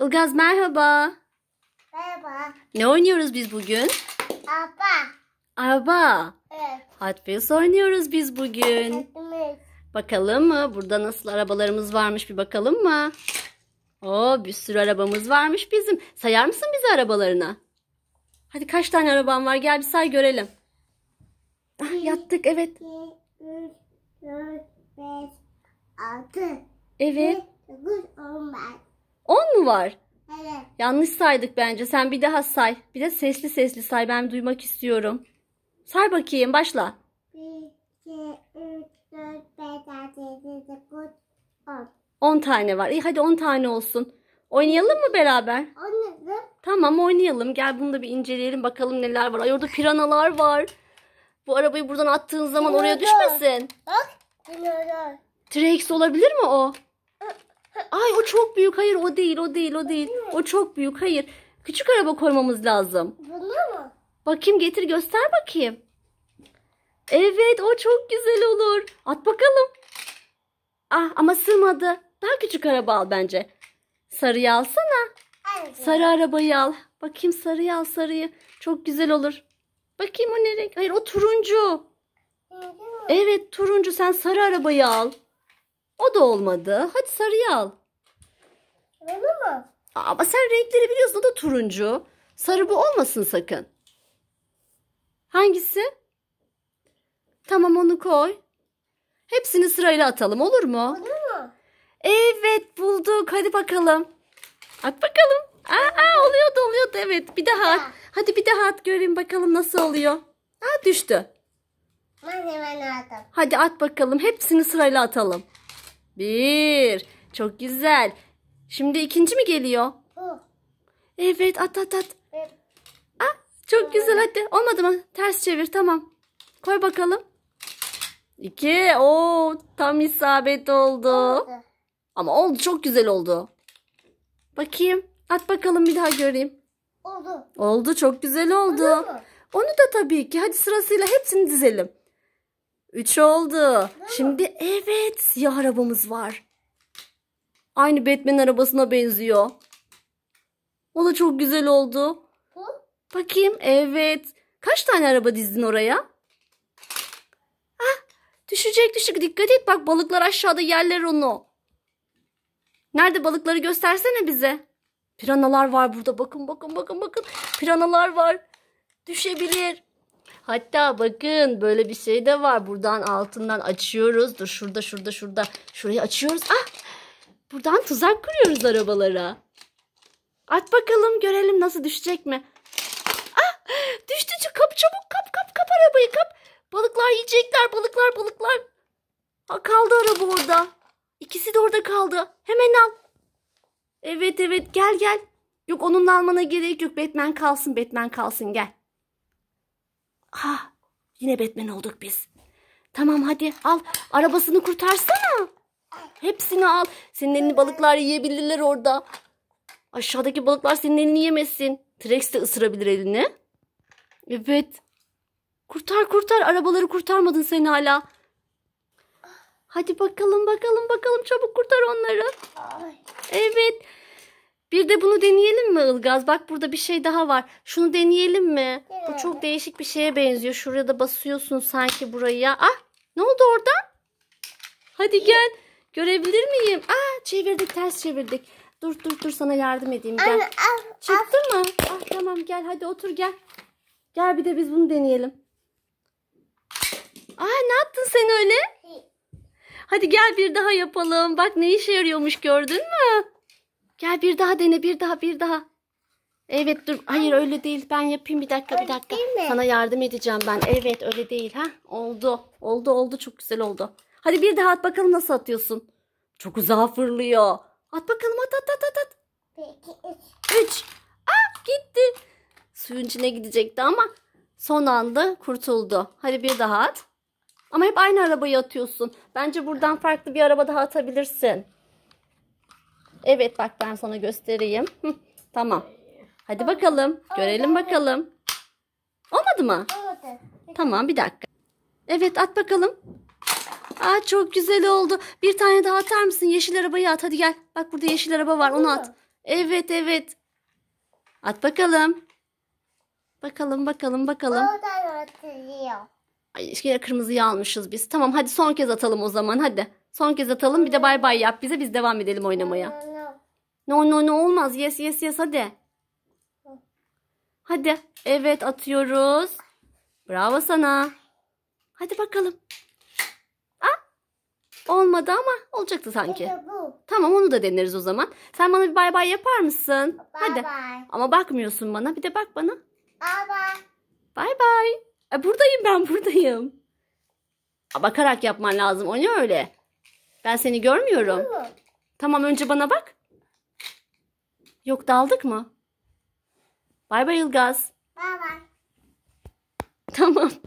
Ilgaz merhaba. Merhaba. Ne oynuyoruz biz bugün? Araba. Araba. Evet. Hot Wheels oynuyoruz biz bugün. Evet. Bakalım mı? Burada nasıl arabalarımız varmış bir bakalım mı? Oo bir sürü arabamız varmış bizim. Sayar mısın bize arabalarına? Hadi kaç tane araban var gel bir say görelim. Ah, yattık evet. 2, 3, 4, 5, 6, Evet. 9, 10, 10 mu var? Evet. Yanlış saydık bence. Sen bir daha say. Bir de sesli sesli say. Ben duymak istiyorum. Say bakayım. Başla. 1, 2, 3, 4, 5, 6, 7, 9, 10. 10 tane var. İyi hadi 10 tane olsun. Oynayalım mı beraber? Oynayalım. Tamam oynayalım. Gel bunu da bir inceleyelim bakalım neler var. Ay orada piranalar var. Bu arabayı buradan attığın zaman oraya düşmesin. Bak. Trex olabilir mi o? Ay o çok büyük. Hayır o değil o değil o değil. O çok büyük. Hayır. Küçük araba koymamız lazım. Bunu mu? Bakayım getir göster bakayım. Evet o çok güzel olur. At bakalım. Ah ama sığmadı. Daha küçük araba al bence. Sarıyı alsana. Evet. Sarı arabayı al. Bakayım sarıyı al sarıyı. Çok güzel olur. Bakayım o ne renk? Hayır o turuncu. Evet turuncu sen sarı arabayı al. O da olmadı. Hadi sarıyı al. Onu mu? Ama sen renkleri biliyorsun. O da turuncu. Sarı bu olmasın sakın. Hangisi? Tamam onu koy. Hepsini sırayla atalım olur mu? Onu mu? Evet bulduk. Hadi bakalım. At bakalım. Aa, aa oluyordu oluyordu evet. Bir daha Hadi bir daha at göreyim bakalım nasıl oluyor. Aa düştü. Ben hemen Hadi at bakalım. Hepsini sırayla atalım. Bir. Çok güzel. Şimdi ikinci mi geliyor? Bu. Evet at at at. Evet. Ah, çok güzel hadi. Olmadı mı? Ters çevir tamam. Koy bakalım. İki. Oo, tam isabet oldu. Olmadı. Ama oldu çok güzel oldu. Bakayım. At bakalım bir daha göreyim. Oldu. Oldu çok güzel oldu. Onu da tabii ki. Hadi sırasıyla hepsini dizelim. Üç oldu. Şimdi evet siyah arabamız var. Aynı Batman arabasına benziyor. O da çok güzel oldu. Bu? Bakayım evet. Kaç tane araba dizdin oraya? Ah, düşecek düşecek dikkat et bak balıklar aşağıda yerler onu. Nerede balıkları göstersene bize. Piranalar var burada bakın bakın bakın bakın. Piranalar var. Düşebilir. Hatta bakın böyle bir şey de var. Buradan altından açıyoruz. Dur şurada şurada şurada. Şurayı açıyoruz. Ah! Buradan tuzak kuruyoruz arabalara. At bakalım görelim nasıl düşecek mi? Ah! Düştü kap çabuk kap kap kap arabayı kap. Balıklar yiyecekler balıklar balıklar. Ha, kaldı araba orada. İkisi de orada kaldı. Hemen al. Evet evet gel gel. Yok onunla almana gerek yok. Batman kalsın Batman kalsın gel. Ha ah, yine Batman olduk biz. Tamam hadi al arabasını kurtarsana. Hepsini al. Senin elini balıklar yiyebilirler orada. Aşağıdaki balıklar senin elini yemesin. Trex de ısırabilir elini. Evet. Kurtar kurtar. Arabaları kurtarmadın sen hala. Hadi bakalım bakalım bakalım. Çabuk kurtar onları. Evet. Bir de bunu deneyelim mi Ilgaz? Bak burada bir şey daha var. Şunu deneyelim mi? Bu çok değişik bir şeye benziyor. Şuraya da basıyorsun sanki buraya. Ah ne oldu orada? Hadi gel. Görebilir miyim? Ah çevirdik ters çevirdik. Dur dur dur sana yardım edeyim gel. Anne, al, Çıktı mı? Ah tamam gel hadi otur gel. Gel bir de biz bunu deneyelim. Ah ne yaptın sen öyle? Hadi gel bir daha yapalım. Bak ne işe yarıyormuş gördün mü? Gel bir daha dene bir daha bir daha. Evet dur. Hayır öyle değil. Ben yapayım bir dakika bir dakika. Sana yardım edeceğim ben. Evet öyle değil ha. Oldu. Oldu oldu çok güzel oldu. Hadi bir daha at bakalım nasıl atıyorsun. Çok uzağa fırlıyor. At bakalım at at at at. at. Üç. Ah gitti. Suyun içine gidecekti ama son anda kurtuldu. Hadi bir daha at. Ama hep aynı arabayı atıyorsun. Bence buradan farklı bir araba daha atabilirsin. Evet bak ben sana göstereyim. tamam. Hadi bakalım. Görelim bakalım. Olmadı mı? Olmadı. Tamam bir dakika. Evet at bakalım. Aa çok güzel oldu. Bir tane daha atar mısın? Yeşil arabayı at hadi gel. Bak burada yeşil araba var onu at. Evet evet. At bakalım. Bakalım bakalım bakalım. Ay işte kırmızıyı almışız biz. Tamam hadi son kez atalım o zaman hadi. Son kez atalım bir de bay bay yap bize biz devam edelim oynamaya. No no no olmaz. Yes yes yes hadi. Hadi. Evet atıyoruz. Bravo sana. Hadi bakalım. Aa, olmadı ama olacaktı sanki. Tamam onu da deneriz o zaman. Sen bana bir bay bay yapar mısın? Bye Hadi. Bye. Ama bakmıyorsun bana. Bir de bak bana. Bay bay. Bay bay. E, buradayım ben buradayım. bakarak yapman lazım. O ne öyle? Ben seni görmüyorum. Tamam önce bana bak. Yok daldık mı? Bay bay Ilgaz. Bay bay. Tamam.